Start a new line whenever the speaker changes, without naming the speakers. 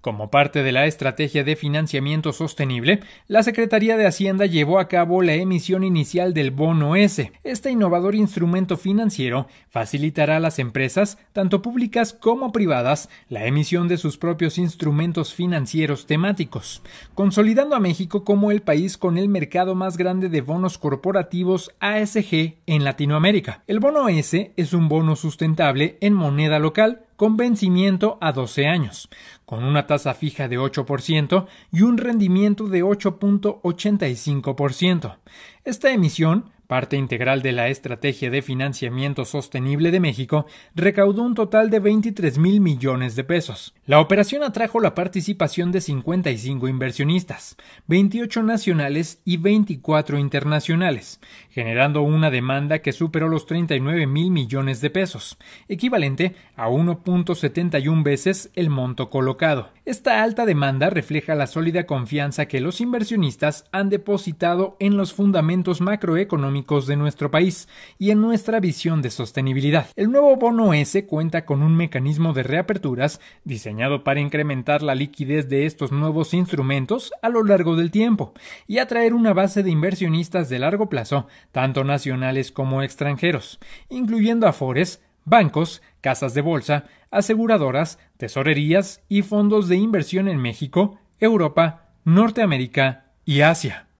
Como parte de la estrategia de financiamiento sostenible, la Secretaría de Hacienda llevó a cabo la emisión inicial del bono S. Este innovador instrumento financiero facilitará a las empresas, tanto públicas como privadas, la emisión de sus propios instrumentos financieros temáticos, consolidando a México como el país con el mercado más grande de bonos corporativos ASG en Latinoamérica. El bono S es un bono sustentable en moneda local con vencimiento a 12 años, con una tasa fija de 8% y un rendimiento de 8.85%. Esta emisión parte integral de la Estrategia de Financiamiento Sostenible de México, recaudó un total de 23 mil millones de pesos. La operación atrajo la participación de 55 inversionistas, 28 nacionales y 24 internacionales, generando una demanda que superó los 39 mil millones de pesos, equivalente a 1.71 veces el monto colocado. Esta alta demanda refleja la sólida confianza que los inversionistas han depositado en los fundamentos macroeconómicos de nuestro país y en nuestra visión de sostenibilidad. El nuevo bono S cuenta con un mecanismo de reaperturas diseñado para incrementar la liquidez de estos nuevos instrumentos a lo largo del tiempo y atraer una base de inversionistas de largo plazo, tanto nacionales como extranjeros, incluyendo afores, bancos, casas de bolsa, aseguradoras, tesorerías y fondos de inversión en México, Europa, Norteamérica y Asia.